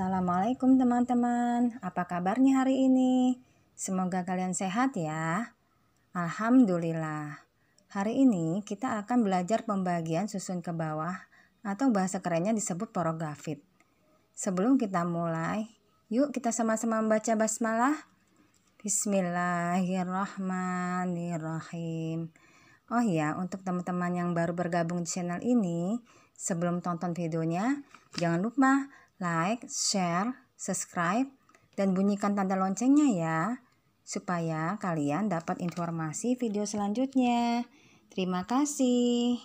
Assalamualaikum teman-teman, apa kabarnya hari ini? Semoga kalian sehat ya. Alhamdulillah. Hari ini kita akan belajar pembagian susun ke bawah atau bahasa kerennya disebut porografit. Sebelum kita mulai, yuk kita sama-sama membaca basmalah. Bismillahirrahmanirrahim. Oh ya, untuk teman-teman yang baru bergabung di channel ini, sebelum tonton videonya, jangan lupa like, share, subscribe, dan bunyikan tanda loncengnya ya, supaya kalian dapat informasi video selanjutnya. Terima kasih.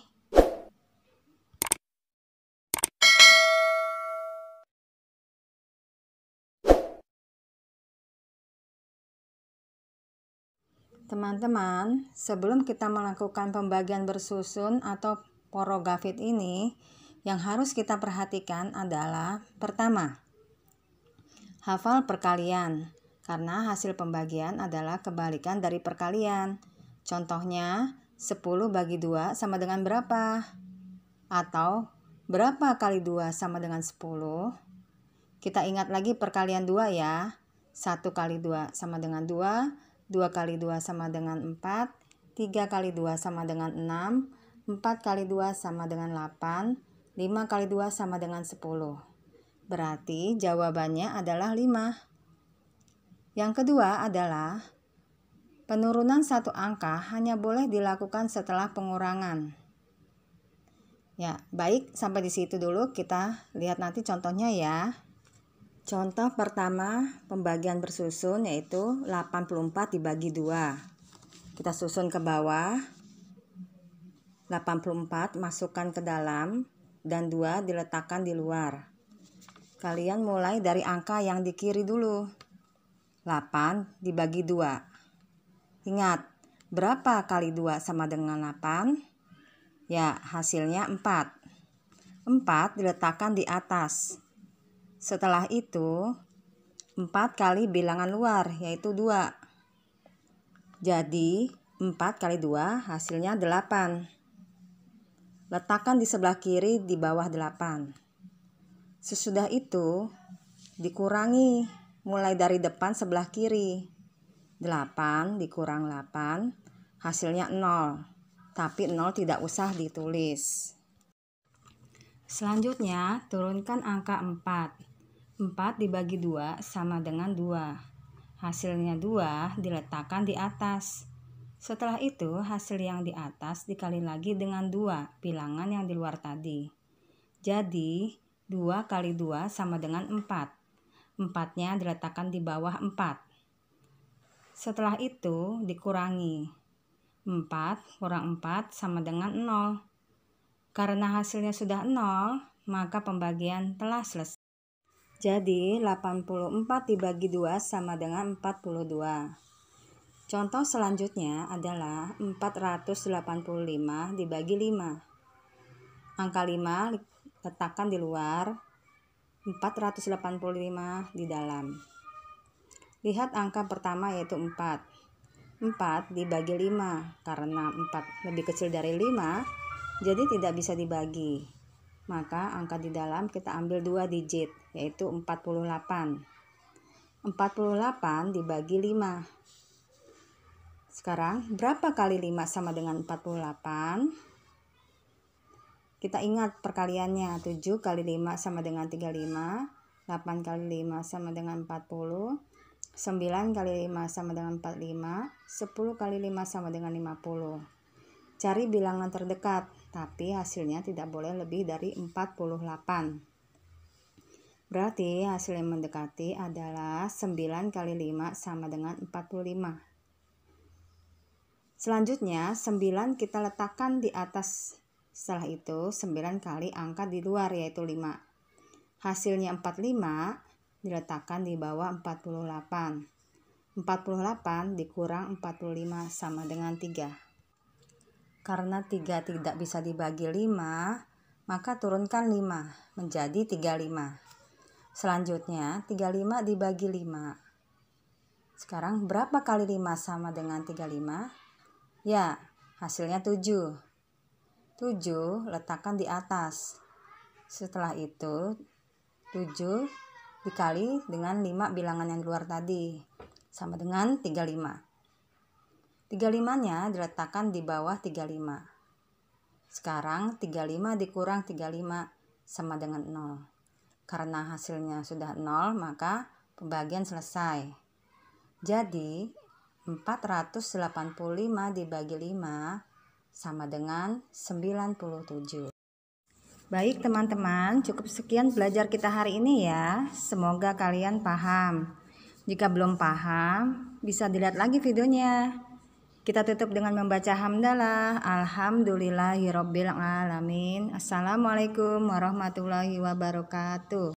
Teman-teman, sebelum kita melakukan pembagian bersusun atau porografit ini, yang harus kita perhatikan adalah pertama, hafal perkalian karena hasil pembagian adalah kebalikan dari perkalian. Contohnya, 10 bagi 2 sama dengan berapa? Atau berapa kali 2 sama dengan 10? Kita ingat lagi perkalian 2 ya. 1 kali 2 sama dengan 2, 2 kali 2 sama dengan 4, 3 kali 2 sama dengan 6, 4 kali 2 sama dengan 8, 5 kali 2 sama dengan 10. Berarti jawabannya adalah 5. Yang kedua adalah penurunan satu angka hanya boleh dilakukan setelah pengurangan. Ya, baik sampai di situ dulu kita lihat nanti contohnya ya. Contoh pertama pembagian bersusun yaitu 84 dibagi 2. Kita susun ke bawah. 84 masukkan ke dalam dan 2 diletakkan di luar. Kalian mulai dari angka yang di kiri dulu. 8 dibagi 2. Ingat, berapa kali 2 sama dengan 8? Ya, hasilnya 4. 4 diletakkan di atas. Setelah itu, 4 kali bilangan luar, yaitu 2. Jadi, 4 kali 2 hasilnya 8. Letakkan di sebelah kiri di bawah 8. Sesudah itu, dikurangi mulai dari depan sebelah kiri. 8 dikurang 8 hasilnya 0. Tapi 0 tidak usah ditulis. Selanjutnya, turunkan angka 4. 4 dibagi 2 sama dengan 2. Hasilnya 2 diletakkan di atas. Setelah itu, hasil yang di atas dikali lagi dengan dua bilangan yang di luar tadi. Jadi, dua kali dua sama dengan empat empatnya diletakkan di bawah empat Setelah itu, dikurangi. empat kurang empat sama dengan nol Karena hasilnya sudah nol maka pembagian telah selesai. Jadi, 84 dibagi 2 sama dengan 42. Contoh selanjutnya adalah 485 dibagi 5. Angka 5 letakkan di luar, 485 di dalam. Lihat angka pertama yaitu 4. 4 dibagi 5 karena 4 lebih kecil dari 5 jadi tidak bisa dibagi maka angka di dalam kita ambil 2 digit yaitu 48 48 dibagi 5 sekarang, berapa kali 5 sama dengan 48? Kita ingat perkaliannya, 7 kali 5 sama dengan 35, 8 kali 5 sama dengan 40, 9 kali 5 sama dengan 45, 10 kali 5 sama dengan 50. Cari bilangan terdekat, tapi hasilnya tidak boleh lebih dari 48. Berarti hasil yang mendekati adalah 9 kali 5 sama dengan 45. Selanjutnya 9 kita letakkan di atas setelah itu 9 kali angka di luar yaitu 5. Hasilnya 45 diletakkan di bawah 48. 48 dikurang 45 sama dengan 3. Karena 3 tidak bisa dibagi 5, maka turunkan 5 menjadi 35. Selanjutnya 35 dibagi 5. Sekarang berapa kali 5 sama dengan 35? Ya, hasilnya 7. 7 letakkan di atas. Setelah itu 7 dikali dengan 5 bilangan yang di luar tadi sama dengan 35. 35-nya diletakkan di bawah 35. Sekarang 35 dikurang 35 sama dengan 0. Karena hasilnya sudah 0, maka pembagian selesai. Jadi, 485 dibagi 5 sama dengan 97. Baik teman-teman, cukup sekian belajar kita hari ini ya. Semoga kalian paham. Jika belum paham, bisa dilihat lagi videonya. Kita tutup dengan membaca hamdalah. Alhamdulillahirabbil Assalamualaikum warahmatullahi wabarakatuh.